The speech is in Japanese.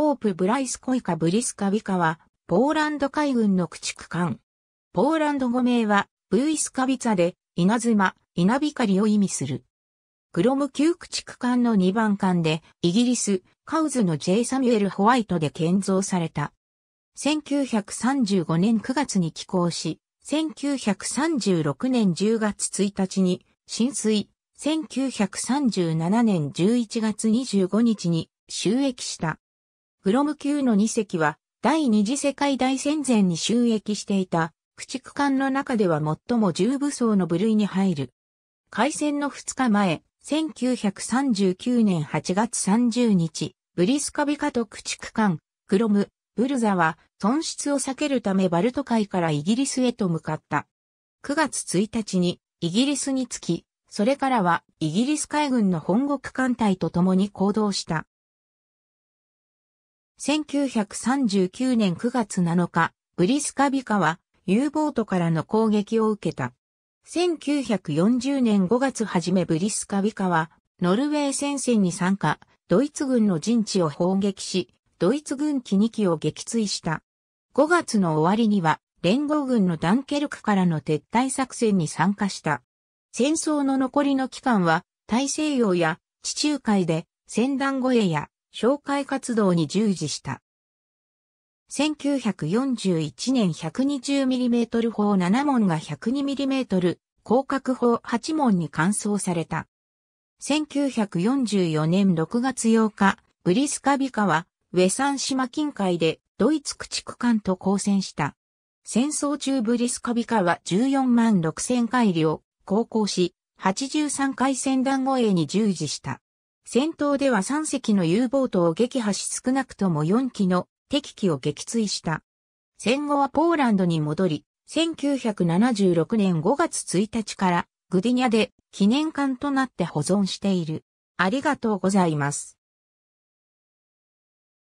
オープ・ブライスコイカ・ブリスカ・ビカは、ポーランド海軍の駆逐艦。ポーランド語名は、ブイスカビザで、稲妻、稲光を意味する。クロム級駆逐艦の2番艦で、イギリス、カウズの J. サミュエル・ホワイトで建造された。1935年9月に寄港し、1936年10月1日に、浸水、1937年11月25日に収益した。グロム級の2隻は、第二次世界大戦前に収益していた、駆逐艦の中では最も重武装の部類に入る。開戦の2日前、1939年8月30日、ブリスカビカと駆逐艦、クロム、ブルザは損失を避けるためバルト海からイギリスへと向かった。9月1日にイギリスに着き、それからはイギリス海軍の本国艦隊と共に行動した。1939年9月7日、ブリスカビカは U ボートからの攻撃を受けた。1940年5月初めブリスカビカは、ノルウェー戦線に参加、ドイツ軍の陣地を砲撃し、ドイツ軍機2機を撃墜した。5月の終わりには、連合軍のダンケルクからの撤退作戦に参加した。戦争の残りの期間は、大西洋や地中海で、戦団護衛や紹介活動に従事した。1941年 120mm 砲7門が 102mm 広角砲8門に換装された。1944年6月8日、ブリスカビカは、ウェサン島近海でドイツ駆逐艦と交戦した。戦争中ブリスカビカは14万6000回りを航行し、83回戦団護衛に従事した。戦闘では3隻の U ボートを撃破し少なくとも4機の敵機を撃墜した。戦後はポーランドに戻り、1976年5月1日からグディニャで記念館となって保存している。ありがとうございます。